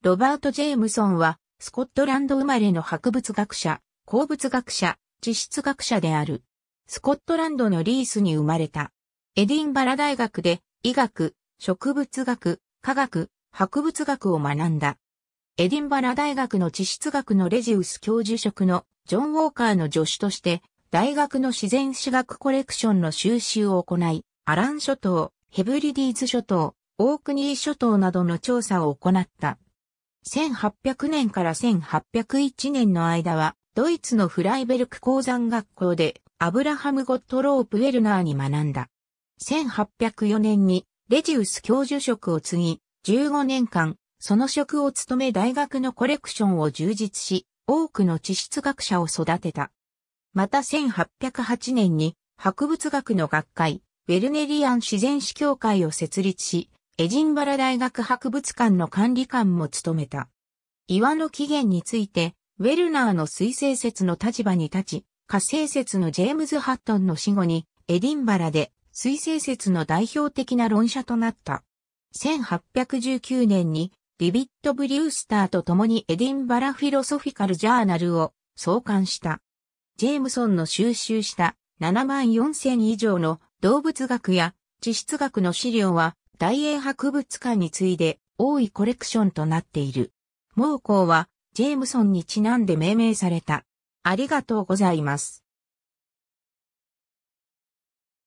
ロバート・ジェームソンは、スコットランド生まれの博物学者、鉱物学者、地質学者である。スコットランドのリースに生まれた。エディンバラ大学で、医学、植物学、科学、博物学を学んだ。エディンバラ大学の地質学のレジウス教授職のジョン・ウォーカーの助手として、大学の自然史学コレクションの収集を行い、アラン諸島、ヘブリディーズ諸島、オークニー諸島などの調査を行った。1800年から1801年の間は、ドイツのフライベルク鉱山学校で、アブラハム・ゴットロープ・ウェルナーに学んだ。1804年に、レジウス教授職を継ぎ、15年間、その職を務め大学のコレクションを充実し、多くの地質学者を育てた。また1808年に、博物学の学会、ウェルネリアン自然史協会を設立し、エジンバラ大学博物館の管理官も務めた。岩の起源について、ウェルナーの水星説の立場に立ち、火星説のジェームズ・ハットンの死後に、エディンバラで水星説の代表的な論者となった。1819年に、ディビット・ブリュースターと共にエディンバラ・フィロソフィカル・ジャーナルを創刊した。ジェームソンの収集した7万4000以上の動物学や地質学の資料は大英博物館に次いで多いコレクションとなっている。猛攻はジェームソンにちなんで命名された。ありがとうございます。